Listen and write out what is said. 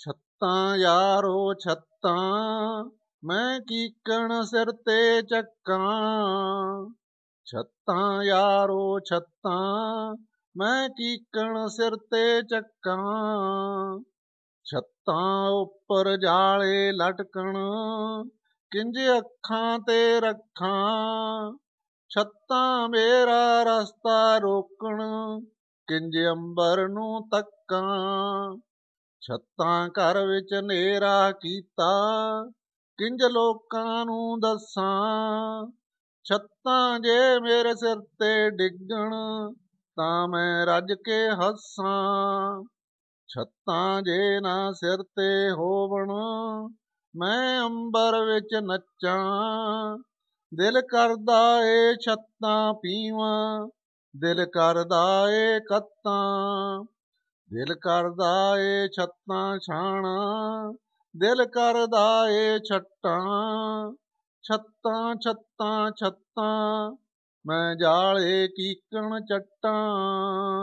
ਛੱਤਾਂ ਯਾਰੋ ਛੱਤਾਂ ਮੈਂ ਕੀਕਣ ਸਿਰ ਤੇ ਚੱਕਾਂ ਛੱਤਾਂ ਯਾਰੋ ਛੱਤਾਂ ਮੈਂ ਕੀਕਣ ਸਿਰ ਤੇ ਚੱਕਾਂ ਛੱਤਾਂ ਉੱਪਰ ਜਾਲੇ ਲਟਕਣ ਕਿੰਜ ਅੱਖਾਂ ਤੇ ਰੱਖਾਂ ਛੱਤਾਂ ਮੇਰਾ ਰਸਤਾ ਰੋਕਣ ਕਿੰਜ ਅੰਬਰ ਨੂੰ ਤੱਕਾਂ ਛੱਤਾਂ ਘਰ ਵਿੱਚ ਨੇਰਾ ਕੀਤਾ ਕਿੰਜ ਲੋਕਾਂ ਨੂੰ ਦੱਸਾਂ ਛੱਤਾਂ ਜੇ ਮੇਰੇ ਸਿਰ ਤੇ ਡਿੱਗਣ ਤਾਂ ਮੈਂ ਰੱਜ ਕੇ ਹੱਸਾਂ ਛੱਤਾਂ ਜੇ ਨਾ ਸਿਰ ਤੇ ਹੋਵਣ ਮੈਂ ਅੰਬਰ ਵਿੱਚ ਨੱਚਾਂ ਦਿਲ ਕਰਦਾ ਏ ਛੱਤਾਂ ਪੀਵਾਂ ਦਿਲ ਕਰਦਾ ਏ ਕੱਤਾਂ ਦਿਲ ਕਰਦਾ ਏ ਛੱਤਾਂ ਛਾਣਾ ਦਿਲ ਕਰਦਾ ਏ ਛੱਟਾਂ ਛੱਤਾਂ ਛੱਤਾਂ ਛੱਤਾਂ ਮੈਂ ਜਾਲੇ ਕੀਕਣ ਚੱਟਾਂ